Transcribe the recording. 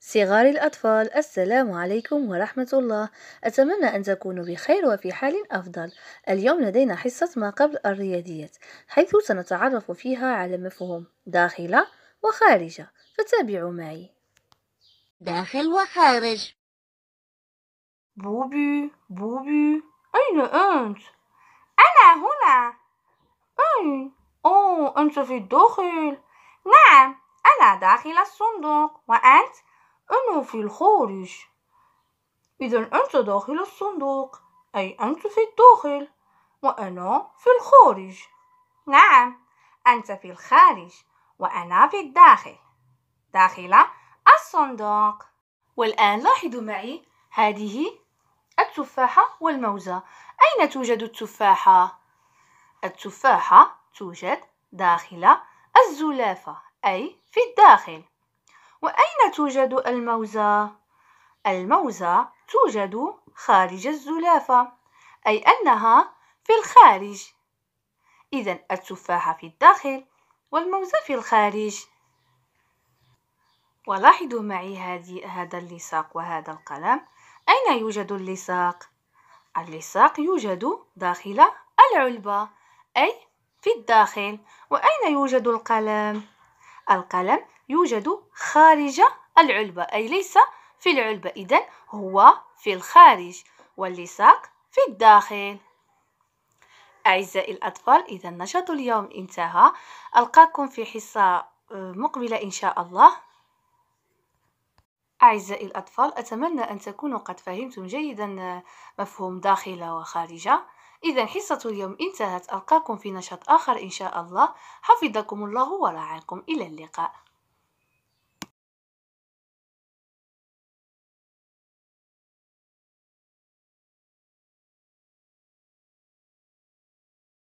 صغار الأطفال السلام عليكم ورحمة الله أتمنى أن تكونوا بخير وفي حال أفضل اليوم لدينا حصة ما قبل الرياضيات حيث سنتعرف فيها على مفهوم داخلة وخارجة فتابعوا معي داخل وخارج بوبي بوبي أين أنت؟ أنا هنا أي أوه أنت في الداخل نعم أنا داخل الصندوق وأنت؟ أنا في الخارج إذا أنت داخل الصندوق أي أنت في الداخل وأنا في الخارج نعم أنت في الخارج وأنا في الداخل داخل الصندوق والآن لاحظوا معي هذه التفاحة والموزة أين توجد التفاحة؟ التفاحة توجد داخل الزلافة أي في الداخل توجد الموزة؟ الموزة توجد خارج الزلافة أي أنها في الخارج إذا التفاحة في الداخل والموزة في الخارج ولاحظوا معي هذه هذا اللصاق وهذا القلم أين يوجد اللصاق؟ اللصاق يوجد داخل العلبة أي في الداخل وأين يوجد القلم؟ القلم يوجد خارج العلبة أي ليس في العلبة إذا هو في الخارج واللصاق في الداخل أعزائي الأطفال إذا نشاط اليوم انتهى ألقاكم في حصة آه، مقبلة إن شاء الله أعزائي الأطفال أتمنى أن تكونوا قد فهمتم جيدا آه، مفهوم داخل وخارج إذا حصة اليوم انتهت ألقاكم في نشاط آخر إن شاء الله حفظكم الله ورعاكم إلى اللقاء